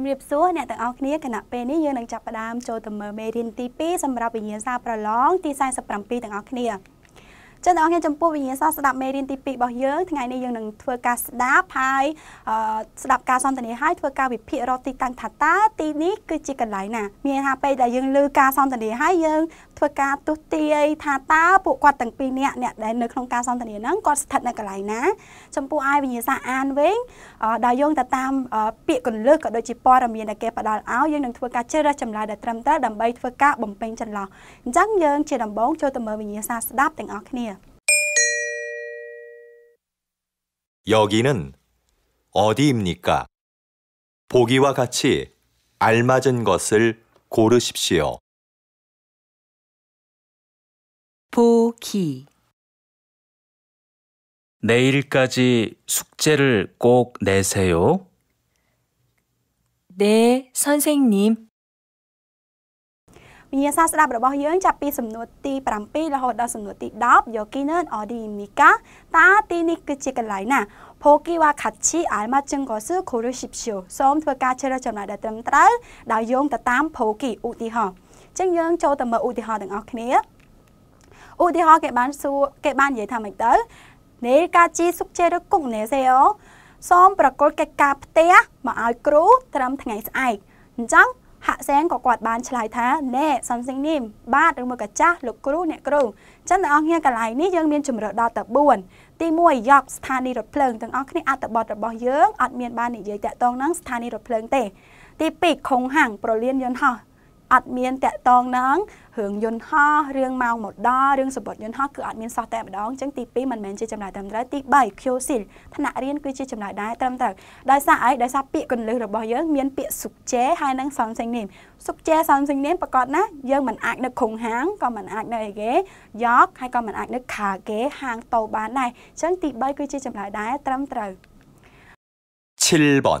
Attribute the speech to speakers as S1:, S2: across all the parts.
S1: ជំរាបសួរអ្នកទាំងអស់គ្នាគណៈពេលនេះយើងនឹងចាប់ផ្ដើមចូលទៅមើលមេរៀនទី2សម្រាប់វិញ្ញាសាប្រឡងទី47ទាំងអស់គ្នាចឹងអ្នកនរចំពោះវិញ្ញាសាស្ដាប់មេរៀនទី2របស់យើងថ្ងៃនេះយើងនឹងធ្វើការស្ដាប់ហើយស្ដាប់ការសន្ទនាហើយធ្វើការវិភាគរកទីតាំងថាតើទីនេះគឺជាកន្លែងណាមានថាពេលដែលយើងលើការសន្ទនាហើយយើងធ្វើការទុះទាយថាតើពួកគាត់ទាំងពីរនាក់អ្នកដែលនៅក្នុងការសន្ទនាហ្នឹងគាត់ស្ថិតនៅកន្លែងណាចំពោះឯវិញ្ញាសាអានវិញដែលយោងទៅតាម ពាក្យកលឹះក៏ដូចជាព័ត៌មានដែលគេផ្ដល់ឲ្យយើងនឹងធ្វើការជ្រើសរើសចម្លើយដែលត្រឹមត្រូវដើម្បីធ្វើការបំពេញចន្លោះអញ្ចឹងយើង ជាដំបូងចូលទៅមើលវិញ្ញាសាស្ដាប់ទាំងអស់គ្នា 여기는 어디입니까? 보기와 같이 알맞은 것을 고르십시오. 보기 내일까지 숙제를 꼭 내세요. 네, 선생님. វិញ្ញាសាស្ដាប់របស់យើងចាប់ពីសំណួរទី7រហូតដល់សំណួរទី10 Yokinen Odi Mika តើទីនេះគឺជាកន្លែងណាភូគីវ៉ាខាត់ឈីអាលម៉ាចឹងក៏សឺខូរូស៊ីបឈូសូមធ្វើការជ្រើសចំណាយដែលត្រឹមត្រូវដោយយោងទៅតាមភូគីឧទាហរណ៍ចឹងយើង ចូលទៅមើលឧទាហរណ៍ទាំងអស់គ្នាឧទាហរណ៍គេបានសួរគេបាននិយាយថាម៉េចទៅ នេកាជីសុកជេរគុកនេសេអូសូមប្រកល់កិច្ចការផ្ទះមកឲ្យគ្រូត្រឹមថ្ងៃស្អែកអញ្ចឹងហាក់សែងក៏គាត់បានឆ្លើយថាណែ something name បាទឬមកកាចាស់លោកគ្រូអ្នកគ្រូអញ្ចឹងទាំងអស់គ្នាកន្លែងនេះយើងមានជំរឿដល់ទៅ4ទី1យកស្ថានីយ៍រថភ្លើងទាំងអស់គ្នាអត្ថបទរបស់យើងអត់មានបាននិយាយតាក់ទងនឹងស្ថានីយ៍រថភ្លើងទេ ទី2ខុងហាំងប្រលានយន្តហោះអត់មានតកតងនឹងរឿងយន្តហោះរឿងម៉ោងម៉ូដារឿងសម្បត្តិយន្តហោះគឺអត់មានសោះតែម្ដងអញ្ចឹងទី2មិនមែនជាចំណាយត្រឹមត្រូវទី3 QC ថ្នាក់រៀនគឺជាចំណាយដែរត្រឹមត្រូវដោយសារអីដោយសារពាក្យកੁੰលឹះរបស់យើងមានពាក្យសុកជេហើយនិង something name សុកជេ something name ប្រកបណាយើងមិនអាចនៅក្នុងហាងក៏មិនអាចនៅអីគេយកហើយក៏មិនអាចនៅខាគេហាងតូបានដែរអញ្ចឹងទី3គឺជាចំណាយដែរត្រឹមត្រូវ7번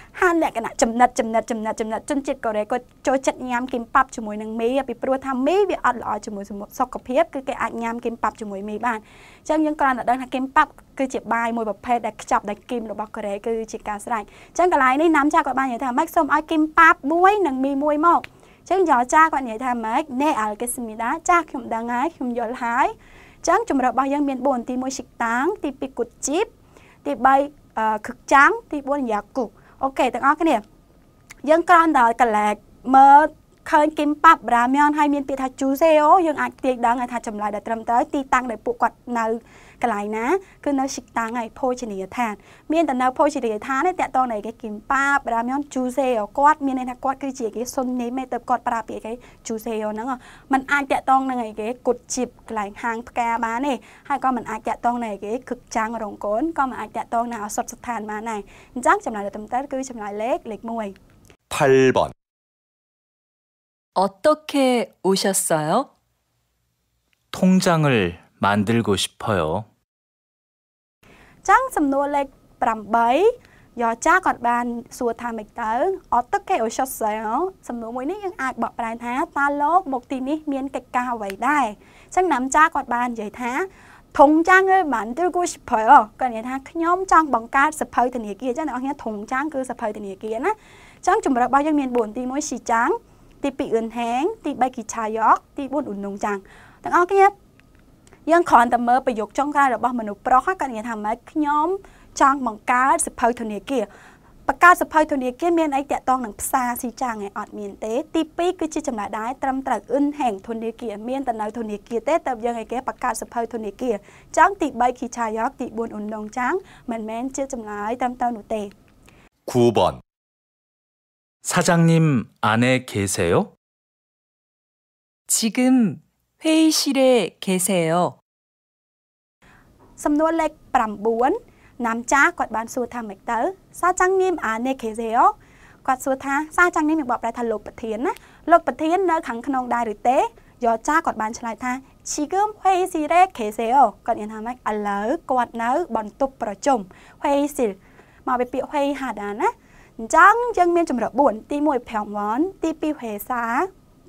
S1: ហើយលក្ខណៈចំណិតចំណិតចំណិតចំណិតជនជាតិកូរ៉េក៏ចូលចិត្តញ៉ាំគីមប៉ាប់ជាមួយនឹងមីពីព្រោះថាមីវាអត់ល្អជាមួយសុខភាពគឺគេអាចញ៉ាំគីមប៉ាប់ជាមួយមីបានអញ្ចឹងយើងគ្រាន់តែដឹងថាគីមប៉ាប់គឺជាបាយមួយប្រភេទដែលខ្ចប់ដោយគីមរបស់កូរ៉េគឺជាការស្រេចអញ្ចឹងកន្លែងនេះណាំចាគាត់បាននិយាយថាម៉េចសូមឲ្យគីមប៉ាប់មួយនិងមីមួយមកអញ្ចឹងយោចាគាត់និយាយថាម៉េចណេអលកេសមីដាចាខ្ញុំដឹងហើយខ្ញុំយល់ហើយអញ្ចឹងជំរឿរបស់យើងមាន4ទី1ឈិកតាំងទី2គុតជីបទី3ខឹកចាំងទី4យ៉ាគុកអូខេទាំងអស់គ្នាយើងក្រំដល់កលែកមើលឃើញគីមប៉ាប់រាមយ៉នហើយមានពាក្យថាជូសេអូយើងអាចទាយដឹងថាចម្លើយដែលត្រឹមត្រូវទីតាំងដែលពួកគាត់នៅកន្លែងណាគឺនៅឈិកតាំងហើយភោជនីយដ្ឋានមានតែនៅភោជនីយដ្ឋានទេតកតងនៃគេគីមប៉ាបរាមយនជូសេគាត់មានន័យថាគាត់គឺជាគេសុននីមេទៅគាត់ប្រាប់ពីគេជូសេហ្នឹងมันអាចតកតងនឹងឯគេគុតជីបកន្លែងហាងផ្កាបានទេហើយក៏มันអាចតកតងនឹងឯគេគឹកចាំងរងកូនក៏มันអាចតកតងនឹងអសតស្ថានបានដែរអញ្ចឹងចំណាយទៅតើគឺចំណាយលេខលេខ1 8번어떻게오셨어 요? 통장을만들고싶어 요. ចឹងសំណួរលេខ8យកចាគាត់បាន សួរថាម៉េចទៅអត់ទឹកគេអុយសុសសែសំណួរមួយនេះយើងអាចបកប្រែថាតើលោកមកទីនេះមានកិច្ចការអ្វីដែរចឹងណាំចាគាត់បាននិយាយថាធងចាំងឯបានទិគូសិភៅគាត់និយាយថាខ្ញុំចង់បង្កើតសិភៅធនាគារចឹងអ្នកនរធងចាំងគឺសិភៅធនាគារណាចឹងជំរើសរបស់យើងមាន4ទី1ស៊ីចាំងទី2អឿនហាង ទី3គីឆាយកទី4អ៊ុននុងចាំងទាំងអស់គ្នាយើងគ្រាន់តែមើលប្រយោគចុងក្រោយរបស់មនុស្សប្រុសគាត់និយាយថាម៉េចខ្ញុំចង់បង្កើតសិភៅធនាគារបកើតសិភៅធនាគារមានអីតាក់ទងនឹងផ្សារស៊ីចាំងឯអត់មានទេទី2គឺជាចំណាយដែរត្រឹមត្រូវអ៊ិនហេងធនាគារមានតនៅធនាគារទេតើយើងឯគេបកើតសិភៅធនាគារចង់ទី3គីឆាយកទី4អ៊ុនដងចាំងមិនមែនជាចំណាយត្រឹមត្រូវនោះទេ9번사장님안에계세 요? 지금회의실에계세 요. សំណួរលេខ9ណាំចាគាត់បានសួរថាម៉េចទៅសាចាំងងីមអានេខេសេអូគាត់សួរថាសាចាំងនេះមានបបប្រែថាលោកប្រធានណាលោកប្រធាននៅខាងក្នុងដែរឬទេយោចាគាត់បានឆ្លើយថាឈីគឹមហេស៊ីរ៉េខេសេអូគាត់និយាយថាម៉េចឥឡូវគាត់នៅបន្ទប់ប្រជុំហេស៊ីលមកពីពាក្យហេហាដាណាអញ្ចឹងយើងមានជំរើស4ទី1ប្រវ៉ាន់ទី2ហេសា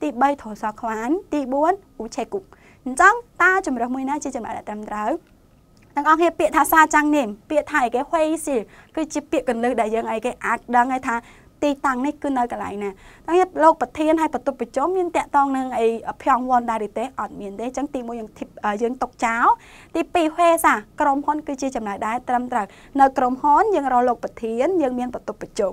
S1: ទី3ត្រសខ្វាញទី4អ៊ូឆេគុកអញ្ចឹងតើជំរើសមួយណាជាចម្លើយដែលត្រឹមត្រូវទាំងអស់គ្នាពាក្យថាសាចាំងនេះពាក្យថាអីគេហុយស៊ីគឺជាពាក្យកន្លឹះដែលយើងអីគេអាចដឹងហើយថា ទីតាំងនេះគឺនៅកន្លែងណាតែលោកប្រធានហើយបន្ទប់ប្រជុំមានតកតងនឹងអីភ័ងវ៉ុនដែរទេអត់មានទេអញ្ចឹងទី1យើងយើងຕົកចោលទី2ហេសាក្រុមហ៊ុនគឺជាចំណាយដែរត្រឹមត្រូវនៅក្រុមហ៊ុនយើងរកលោកប្រធានយើងមានបន្ទប់ប្រជុំ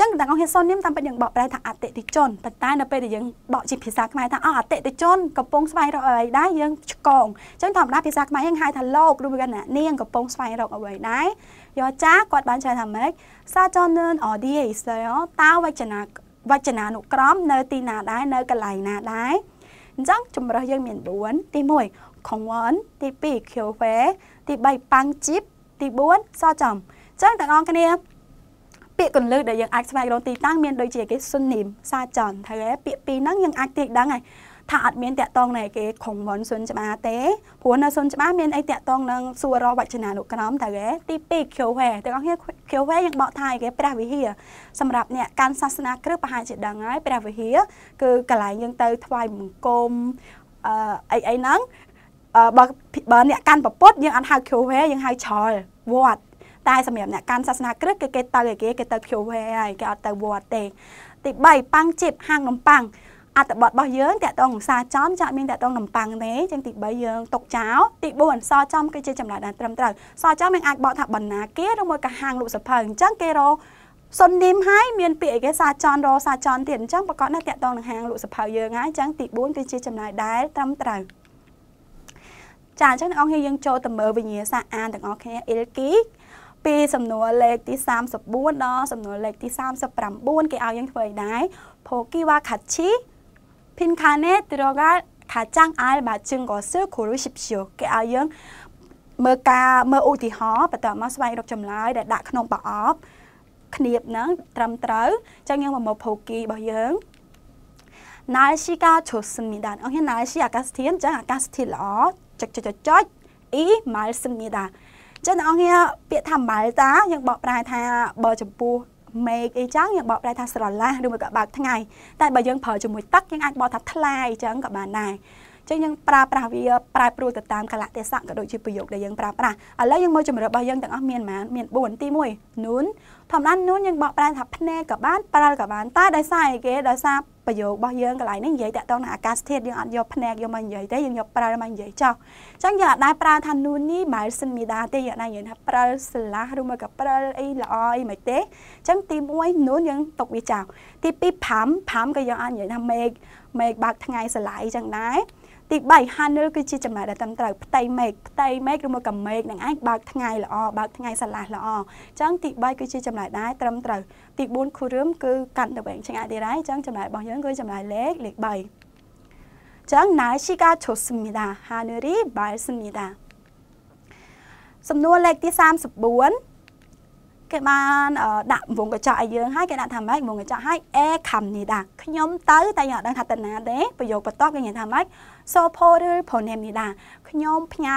S1: ចឹងទាំងអង្គហ៊ាសុននេះតាមពិតយើងបកប្រែថាអតិថិជនប៉ុន្តែនៅពេលដែលយើងបកជាភាសាខ្មែរថាអអតិថិជនកំពុងស្វែងរកអ្វីដែរយើងឆ្កងចឹងធម្មតាភាសាខ្មែរយើងហៅថាលោកឬក៏អ្នកនាងកំពុងស្វែងរកអ្វីដែរយោចាគាត់បានឆ្លើយថាម៉េចសាចននអឌីអ៊ីសតើវចនាវចនានុក្រមនៅទីណាដែរនៅកន្លែងណាដែរអញ្ចឹងជំរើសយើងមាន4ទី1ខងវ៉ាន់ទី2ខៀវហ្វេទី3ប៉ាំងជីបទី4សចំអញ្ចឹងទាំងអស់គ្នាពាក្យកលឹះដែលយើងអាចស្វែងរកទីតាំងមានដូចជាគេស៊ុននីមសាចន់ហើយពាក្យពីរហ្នឹងយើងអាចទាយដឹងហើយថាអត់មានតាក់តងនឹងគេខុងមុនសុនច្បារទេព្រោះនៅសុនច្បារមានអីតាក់តងនឹងសួររវចនានុក្រមតើគេទី2 QV ទាំងអស់គ្នា QV យើងបកថាគេព្រះវិហារសម្រាប់អ្នកកាន់សាសនាគ្រឹះប្រហែលជាដឹងហើយព្រះវិហារគឺកន្លែងយើងទៅថ្វាយបង្គំអឺអីអីហ្នឹងបើបើអ្នកកាន់ប្រពុតយើងអត់ហៅ QV យើងហៅច្រលវត្តតែសម្រាប់អ្នកកាន់សាសនាគ្រិស្តគេគេទៅឯគេគេទៅភូវែហើយគេអត់ទៅវត្តទេទី3ប៉ាំងជីបហាងនំប៉័ងអត្តបទរបស់យើងតកតងសាចំចាក់មានតកតងនំប៉័ងទេចឹងទី3យើងទុកចោលទី4សចំគឺជាចំណុចដែលត្រឹមត្រូវសចំយើងអាចបកថាបណ្ណាគារឬមួយក៏ហាងលក់សភៅអញ្ចឹងគេរកសុននីមហើយមានពាក្យអីគេសាចនរសាចនទៀតអញ្ចឹងប្រកបណាស់តកតងនឹងហាងលក់សភៅយើងហើយអញ្ចឹងទី4គឺជាចំណាយដែលត្រឹមត្រូវចាអញ្ចឹងអ្នកនរយើងចូលទៅមើលវិញ្ញាសាអានទាំងអស់គ្នាអ៊ីលគីពីសំណួរលេខទី34ដល់សំណួរលេខទី39គេឲ្យយើងធ្វើអីដែរផូគីវ៉ាខាឈីភិនខាណេទ្រកាខាចាំងអាលបាជឹងកសឺគូរូស៊ីបឈូគេឲ្យយើងមើលការមើលឧទាហរណ៍បន្តមកស្វែងរកចម្លើយដែលដាក់ក្នុងប្រអប់គ្នៀបហ្នឹងត្រឹមត្រូវអញ្ចឹងយើងមកមើលផូគីរបស់យើងណាល់ស៊ីកាឈូសមីដានអូខេណាល់ស៊ីអាកាសធានអញ្ចឹងអាកាសធានល្អចុចចុចចុចអ៊ីម៉ាល់សមីដានចឹងអ្នកនរពាក្យថាអំបៅតាយើងបកប្រែថាបើចំពោះ make អីចឹងយើងបកប្រែថាស្រឡះឬមួយក៏បើកថ្ងៃតែបើយើងប្រើជាមួយទឹកយើងអាចបកថាថ្លាអីចឹងក៏បានដែរចឹងយើងប្រើប្រាស់វាប្រែប្រួលទៅតាមកលៈទេសៈក៏ដូចជាប្រយោគដែលយើងប្រើប្រាស់ឥឡូវយើងមើលជំរឿរបស់យើងទាំងអស់មានប៉ុន្មានមាន4ទី1នូនធម្មតានូនយើងបកប្រែថាភ្នែកក៏បានប្រើក៏បាន តែដោយសារអីគេដោយសារប្រយោគរបស់យើងកន្លែងនេះនិយាយតាក់ទងនឹងអាកាសធាតុយើងអត់យកភ្នែកយកមកនិយាយទេយើងយកប្រើមកនិយាយចោះអញ្ចឹងយើងអត់ដែរប្រើថានួននេះម៉ែសិនមីដាទេយើងអត់ដែរនិយាយថាប្រើស្លាស់ឬមកក៏ប្រើអីល្អអីមិនទេអញ្ចឹងទី1នួនយើងຕົកវាចោលទី2ផាំផាំក៏យើងអត់និយាយថាមេឃមេឃបើកថ្ងៃស្លាយអញ្ចឹងដែរទី3ហានៅគឺជាចំណែកដែលត្រឹមត្រូវផ្ទៃមេឃផ្ទៃមេឃឬមកកាមេឃនឹងអាចបើកថ្ងៃល្អបើកថ្ងៃស្រឡះល្អអញ្ចឹងទី3គឺជាចំណែកដែរត្រឹមត្រូវទី4ខួររឿមគឺកាន់ទៅវែងឆ្ងាយទៀតហើយអញ្ចឹងចំណែករបស់យើងគឺចំណែកលេខលេខ3ចឹង날씨가좋습니다하늘이맑습니다សំណួរលេខទី34គេបានដាក់វងកញ្ចក់ឲ្យយើងហើយគេដាក់ថាម៉េចវងកញ្ចក់ឲ្យអេខាំនេះដែរខ្ញុំទៅតែយើងអត់ដឹងថាតណាទេប្រយោគបន្ទាប់គេនិយាយថាម៉េចសូផលឬប្រណេមនេះដែរខ្ញុំផ្ញើ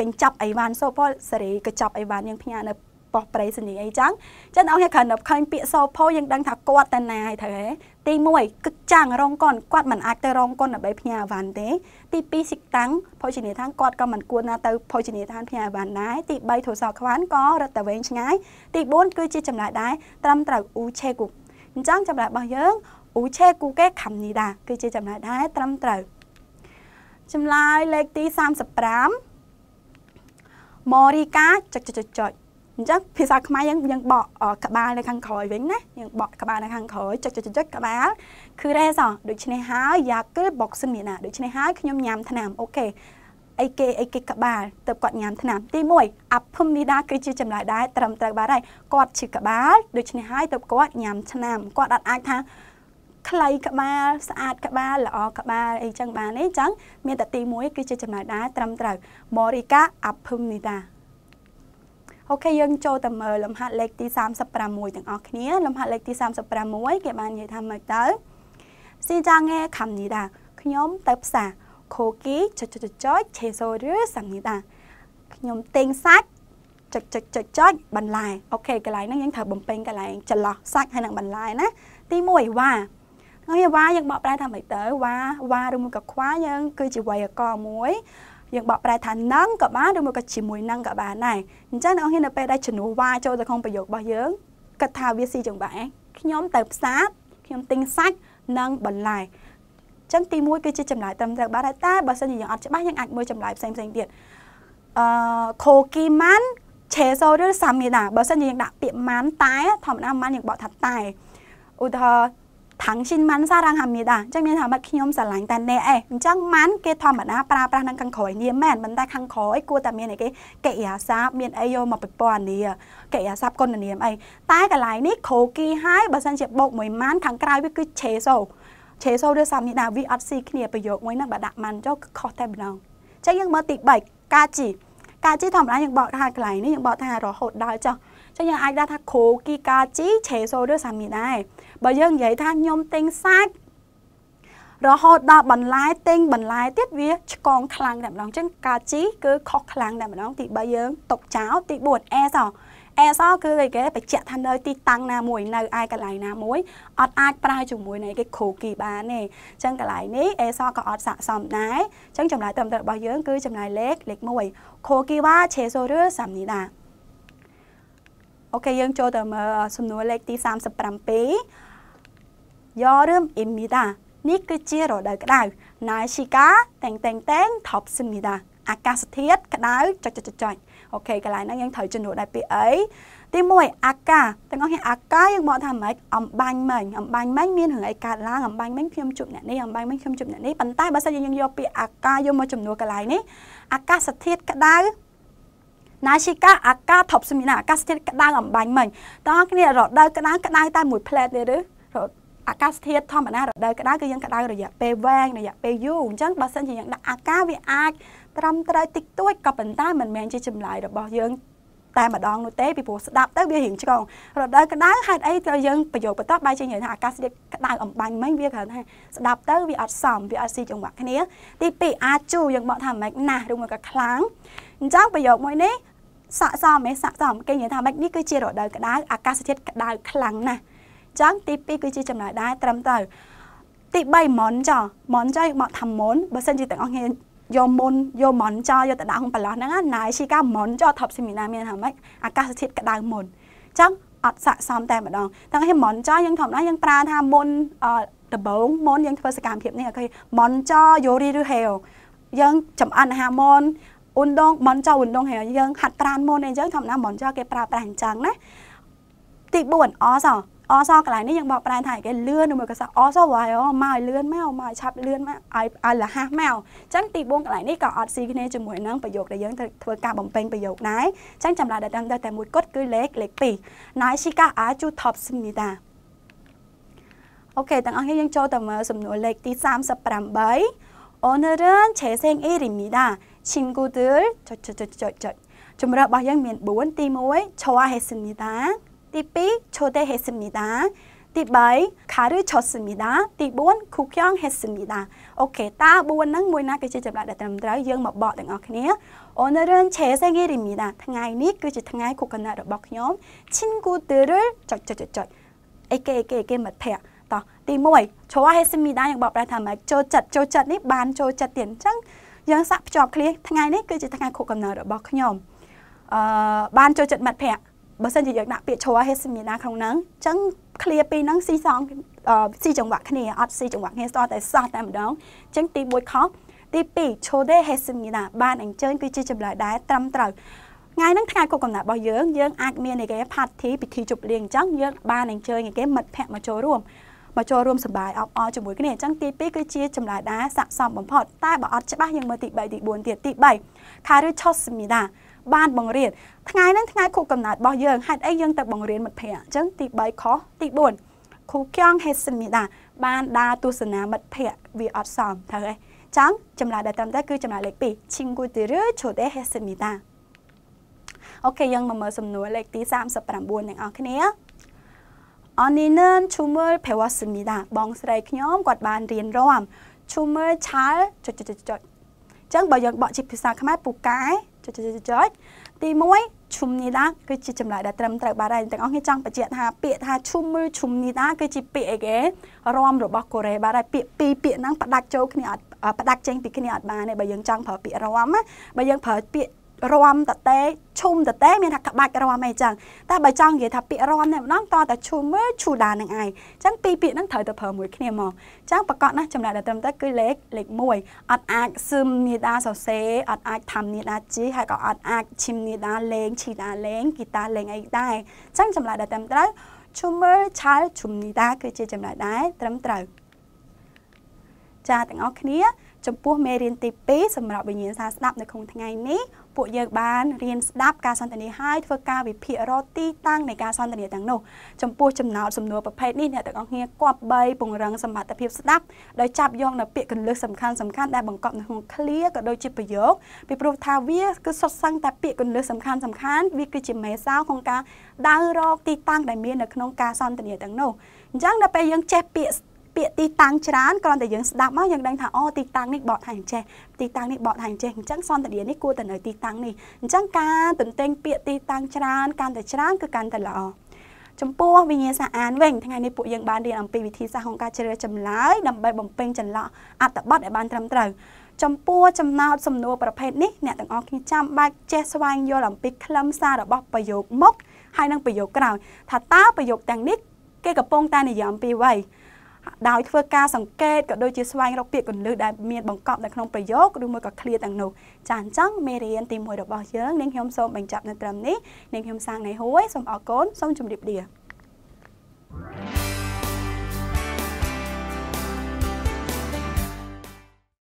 S1: កញ្ចប់អីវ៉ាន់សូផលសេរីកញ្ចប់អីវ៉ាន់យើងផ្ញើនៅប៉ោះប្រៃសនីអីចឹងចឹងអ្នកនរគ្នាគ្រាន់តែឃើញពាក្យសោផោយើងដឹងថាគាត់តាណាហើយត្រូវហេទី1គិតចាំងរងកុនគាត់មិនអាចទៅរងកុនដើម្បីផ្ញើអាវ៉ាន់ទេទី2សិកតាំងភោជនីយដ្ឋានគាត់ក៏មិនគួរណាទៅភោជនីយដ្ឋានផ្ញើអាវ៉ាន់ដែរទី3ធូសោខ្វានក៏រត់ទៅវែងឆ្ងាយទី4គឺជាចំណាយដែរត្រឹមត្រូវអ៊ូឆេគូអញ្ចឹងចំណាយរបស់យើងអ៊ូឆេគូគេខំនេះដែរគឺជាចំណាយដែរត្រឹមត្រូវ ចម្លើយលេខទី35មរីកាចុចចុចចុចអញ្ចឹងភាសាខ្មែរយើងយើងបកក្បាលនៅខាងក្រោយវិញណាយើងបកក្បាលនៅខាងក្រោយចុចចុចចុចក្បាលគឺរ៉េសដូច្នេះហើយយ៉ាគឺបុកសិនមានណាដូច្នេះហើយខ្ញុំញ៉ាំថ្នាំអូខេអីគេអីគេក្បាលទៅគាត់ញ៉ាំថ្នាំទី1អភមនីដាគឺជាចម្លើយដែរត្រឹមត្រូវបាទហើយគាត់ជាក្បាលដូច្នេះហើយទៅគាត់ញ៉ាំថ្នាំគាត់អត់អាចថាខ្លីក្បាលស្អាតក្បាលល្អក្បាលអីចឹងបានទេអញ្ចឹងមានតែទី1គឺជាចម្លើយដែរត្រឹមត្រូវមរិកាអភមនីដាអូខេយើងចូលទៅមើលលំហាត់លេខទី36ទាំងអស់គ្នាលំហាត់លេខទី36គេបាននិយាយថាមកទៅស៊ីចាងេខាំនីដាខ្ញុំទៅផ្សារខូគីចុចចុចចុចឆេសូឬសាំនីដាខ្ញុំទិញសាច់ចុចចុចចុចចុចបន្លែអូខេកន្លែងហ្នឹងយើងត្រូវបំពេញកន្លែងចន្លោះសាច់ហើយនឹងបន្លែណាទី1វ៉ាហើយវ៉ាយើងបកប្រែថាម៉េចទៅវ៉ាវ៉ាឬមួយក៏ខ្វាយើងគឺជាវ័យកមួយយើងបកប្រែថានឹងក៏បានឬមកក៏ជាមួយនឹងក៏បានដែរអញ្ចឹងអ្នកនរនៅពេលដែលជំនួសវាចូលទៅក្នុងប្រយោគរបស់យើងគិតថាវាស៊ីចង្វាក់ខ្ញុំទៅផ្សារខ្ញុំទិញសាច់និងបន្លែចឹងទី1គឺជាចម្លើយត្រឹមត្រូវបាទតែបើសិនជាយើងអត់ច្បាស់យើងអាចមើលចម្លើយផ្សេងផ្សេងទៀតអឺខូគីម៉ាន់ឆេសូឬសាមីណាបើសិនជាយើងដាក់ពាក្យម៉ាន់តែធម្មតាម៉ាន់យើងបកថាតែឧទាហរណ៍당신만사랑합니 다. អញ្ចឹងមានថាមកខ្ញុំស្រឡាញ់តែអ្នកឯងអញ្ចឹងម៉ាន់គេធម្មតាប្រើប្រាស់នឹងខាងក្រោយនាមមែនប៉ុន្តែខាងក្រោយគួរតែមានអីគេកិរិយាសព្ទមានអីយកមកប្រព័ន្ធនាកិរិយាសព្ទគុណនាមអីតែកន្លែងនេះគ្រូគីហើយបើសិនជាបូកមួយម៉ាន់ខាងក្រោយវាគឺឆេសូឆេសូឬសាមនេះដែរវាអត់ស៊ីគ្នាប្រយោគមួយហ្នឹងបើដាក់ម៉ាន់ចុះគឺខុសតែម្ដងអញ្ចឹងយើងមើលទី3កាជីកាជីធម្មតាយើងបកថាកន្លែងនេះយើងបកថារហូតដល់ចុះចឹងយើងអាចដាក់ថាគ្រូគីកាជីឆេសូឬសាមីដែរបើយើងនិយាយថាខ្ញុំទិញសាច់រហូតដល់បន្លែទិញបន្លែទៀតវាឆ្កងខ្លាំងតែម្ដងចឹងកាជីគឺខុសខ្លាំងតែម្ដងទី3យើងຕົកចោលទី4អេសោអេសោគឺអីគេបញ្ជាក់ថានៅទីតាំងណាមួយនៅឯកន្លែងណាមួយអត់អាចប្រើជាមួយនៃគេគ្រូគីបានទេអញ្ចឹងកន្លែងនេះអេសោក៏អត់ស័ក្តិសមដែរអញ្ចឹងចម្លើយត្រឹមត្រូវរបស់យើងគឺចម្លើយលេខលេខ1គ្រូគីវ៉ាឆេសូរឺសាំនីដាអូខេយើងចូលទៅមើលសំណួរលេខទី37យករឿងអ៊ីមីតានេះគឺជារដូវក្តៅណៃស៊ីកាតែងតែងតែងថប់ស៊ីមីតាអាកាសធាតុក្តៅចុចចុចចុចអូខេកន្លែងហ្នឹងយើងត្រូវជំនួសដែរពាក្យអីទី1អាកាទាំងអស់គ្នាអាកាយើងមកថាម៉េចអំបាញ់មិញអំបាញ់មិញមានរឿងអីកើតឡើងអំបាញ់មិញខ្ញុំជប់អ្នកនេះអំបាញ់មិញខ្ញុំជប់អ្នកនេះប៉ុន្តែបើសិនជាយើងយកពាក្យអាកាយកមកជំនួសកន្លែងនេះអាកាសធាតុក្តៅ날씨가아까덥습니 다. 아까스틸ក្តៅអំបាញ់មិញតោះគ្នារដូវក្តៅក្តៅតែមួយផ្លែតទេឬអាកាសធាតុធម្មតារដូវក្តៅគឺយើងក្តៅរយៈពេលវែងរយៈពេលយូរអញ្ចឹងបើសិនជាយើងដាក់អាកាសវាអាចត្រឹមត្រូវតិចតួចក៏ប៉ុន្តែមិនមែនជាចម្លើយរបស់យើងតែម្ដងនោះទេពីព្រោះស្ដាប់ទៅវារៀងឆ្កងរដូវក្តៅហេតុអីត្រូវយើងប្រយោគបន្តបែរជានិយាយថាអាកាសធាតុក្តៅអំបាញ់មិញវាគ្រាន់ថាស្ដាប់ទៅវាអត់សមវាអត់ស៊ីចង្វាក់គ្នាទី2អាចជូរយើងបកថាម៉េចណាស់ឬមួយក៏ខ្លាំងអញ្ចឹងប្រយោគមួយនេះស័កសមទេស័កសមគេនិយាយថាមិននេះគឺជារដូវក្តៅអាកាសធាតុក្តៅខ្លាំងណាស់អញ្ចឹងទី2គឺជាចំណោយដែរត្រឹមត្រូវទី3មន់ចោមន់ចោមកថាមន់បើសិនជាទាំងអស់គ្នាយកមុនយកមន់ចោយកទៅដាក់ក្នុងប្រឡោះហ្នឹងណាយឈីកាមន់ចោថប់សេមីណាមានថាម៉េចអាកាសធាតុក្តៅមុនអញ្ចឹងអត់ស័កសមតែម្ដងទាំងឲ្យមន់ចោយើងធម្មតាយើងប្រើថាមុនដំបងមុនយើងធ្វើសកម្មភាពនេះអូខេមន់ចោយូរីឬហេលយើងចំអិនអាហារមុនឧណ្ដងបនចោលឧណ្ដងហើយយើងហាត់ប្រានមុនអីចឹងធម្មតាបនចោលគេប្រើប្រាស់អញ្ចឹងណាទី4អសអសកន្លែងនេះយើងបកប្រែថាគេលឿនមួយកសអសវ៉ៃអូមកឲ្យលឿនមកមកឲ្យឆាប់លឿនមកឲ្យឲ្យលះហាស់មកអញ្ចឹងទី4កន្លែងនេះក៏អត់ស៊ីគ្នាជាមួយនឹងប្រយោគដែលយើង ធ្វើការបំពេញប្រយោគដែរអញ្ចឹងចម្លើយដែលដឹងតែមួយគត់គឺលេខលេខ2ណៃស៊ីកាអាជូថបស្មីតាអូខេទាំងអស់គ្នាយើងចូលទៅមើលសំណួរលេខទី38អូនរ៉ានឆេសេងអ៊ីរីមីតា친구들ចុចចុចចុចចុចជម្រើសរបស់យើងមាន4ទី1ឈោហេសិនីតាទី2ឈោតេហេសិនីតាទី3ខាឬឈោសិនីតាទី4គូខ្យងហេសិនីតាអូខេតើ4ហ្នឹងមួយណាគឺជាចម្លាក់ដែលត្រឹមត្រូវយើងមកបកទាំងអស់គ្នាអូនរនឆេសេងេរីមីតាថ្ងៃនេះគឺជាថ្ងៃគូកណាត់របស់ខ្ញុំឈិនគូទឺរចុចចុចចុចអីគេអីគេគេមិត្តភ័ក្តិតោះទី1ឈោហេសិនីតាយើងបកប្រែថាម៉េចចូលចិត្តចូលចិត្តនេះបានចូលចិត្តទៀតអញ្ចឹងយើងសាក់ភ្ជាប់គ្នាថ្ងៃនេះគឺជាថ្ងៃខួបកំណើតរបស់ខ្ញុំអឺបានចូលចិត្តមិត្តភ័ក្តិបើសិនជាយើងដាក់ពាក្យឈរហេសមីណាក្នុងហ្នឹងអញ្ចឹងឃ្លាពីរហ្នឹងស៊ីសងស៊ីចង្វាក់គ្នាអត់ស៊ីចង្វាក់គ្នាស្ទើរតែសោះតែម្ដងអញ្ចឹងទី1ខុសទី2ឈរទេហេសមីណាបានអញ្ជើញគឺជាចម្លើយដែរត្រឹមត្រូវថ្ងៃហ្នឹងថ្ងៃគោកំណត់របស់យើងយើងអាចមានឯគេ party ពិធីជប់លៀងអញ្ចឹងយើងបានអញ្ជើញឯគេមិត្តភ័ក្តិមកចូលរួមមកចូលរួមសម្បាយអបអរជាមួយគ្នាអញ្ចឹងទី2គឺជាចំណាយដែរស័ក្តិសមបំផុតតែបើអត់ច្បាស់យើងមើលទី3ទី4ទៀតទី3ខាឬឆុសមីដាបានបង្រៀនថ្ងៃហ្នឹងថ្ងៃខួបកំណើតរបស់យើងហេតុអីយើងទៅបង្រៀនមិត្តភ័ក្តិអញ្ចឹងទី3ខុសទី4គ្រូគៀងហេសិមីដាបានដើរទស្សនាមិត្តភ័ក្តិវាអត់សមត្រូវទេចឹងចម្លើយដែលត្រឹមត្រូវគឺចម្លើយលេខ2ឈីងគូទីរឺឈូដេហេសិមីតាអូខេយើងមកមើលសំណួរលេខទី39អ្នកនរគ្នា언니는춤을배웠습니 다. 멍ស្រីខ្ញុំគាត់បានរៀនរាំឈុំមើលឆាលចុចចុចចុចអញ្ចឹងបើយើងបកជាភាសាខ្មែរពូកែចុចចុចចុចទី1ឈុំនេះដែរគឺជាចម្លើយដែលត្រឹមត្រូវបាទហើយទាំងអស់គ្នាចង់បញ្ជាក់ថាពាក្យថាឈុំមើលឈុំនេះដែរគឺជាពាក្យអីគេរំរបស់កូរ៉េបាទហើយពាក្យពីរពាក្យហ្នឹងផ្ដាច់ចូលគ្នាអត់ផ្ដាច់ចេញពីគ្នាអត់បានទេបើយើងចង់ប្រើពាក្យរំណាបើយើងប្រើពាក្យរំតតេឈុំតតេមានថាក្បាច់រំអីចឹងតែបើចង់និយាយថាពាក្យរំនេះម្ដងតតែឈុំមើឈូដានឹងឯងចឹងពីរពាក្យហ្នឹងត្រូវតែប្រើមួយគ្នាមកចឹងប្រកាសណាចំណែកដែលត្រឹមត្រូវគឺលេខលេខ1អត់អាចស៊ឹមនីដាសរសេរអត់អាចថាំនីដាជីហើយក៏អត់អាចឈីមនីដាលេងឈីដាលេងហ្គីតាលេងអីដែរចឹងចំណែកដែលត្រឹមត្រូវឈុំមើឆាលឈុំនីដាគឺជាចំណែកដែរត្រឹមត្រូវចាទាំងអស់គ្នា ចំពោះមេរៀនទី2សម្រាប់វិញ្ញាសាស្ដាប់នៅក្នុងថ្ងៃនេះពួកយើងបានរៀនស្ដាប់ការសន្ទនាហើយធ្វើការវិភាគរកទីតាំងនៃការសន្ទនាទាំងនោះចំពោះចំណោទសំណួរប្រភេទនេះអ្នកទាំងអស់គ្នាគប្បីពង្រឹងសមត្ថភាពស្ដាប់ដោយចាប់យកនៅពាក្យគន្លឹះសំខាន់សំខាន់ដែលបង្កប់នៅក្នុង clear ក៏ដូចជាប្រយោគពីព្រោះថាវាគឺសុទ្ធសឹងតែពាក្យគន្លឹះសំខាន់សំខាន់វាគឺជាមេសោក្នុងការដើររកទីតាំងដែលមាននៅក្នុងការសន្ទនាទាំងនោះអញ្ចឹងដល់ពេលយើងចេះពាក្យពាក្យទីតាំងច្រើនគ្រាន់តែយើងស្ដាប់មកយើងដឹងថាអូទីតាំងនេះបកថាអញ្ចេះទីតាំងនេះបកថាអញ្ចេះអញ្ចឹងសន្តានានេះគួរតែនៅទីតាំងនេះអញ្ចឹងការទន្ទែងពាក្យទីតាំងច្រើនកាន់តែច្រើនគឺកាន់តែល្អចំពោះវិញ្ញាសាអានវិញថ្ងៃនេះពួកយើងបានរៀនអំពីវិធីសាស្ត្រក្នុងការជ្រើសចម្លើយដើម្បីបំពេញចន្លោះអត្ថបទឲ្យបានត្រឹមត្រូវចំពោះចំណោទសំណួរប្រភេទនេះអ្នកទាំងអស់គ្នាចាំបាច់ចេះស្វែងយល់អំពីខ្លឹមសាររបស់ប្រយោគមុខហើយនិងប្រយោគក្រោយថាតើប្រយោគទាំងនេះគេកំពុងតែនិយាយអំពីអ្វីដោយធ្វើការសង្កេតក៏ដូចជាស្វែងរកពាក្យកន្លឹះដែលមានបង្កប់នៅក្នុងប្រយោគឬមួយក៏ clear ទាំងនោះចាអញ្ចឹងមេរៀនទី1របស់យើងនាងខ្ញុំសូមបញ្ចប់នៅត្រឹមនេះនាងខ្ញុំសាងនៃហួយសូមអរគុណសូមជម្រាបលា thank you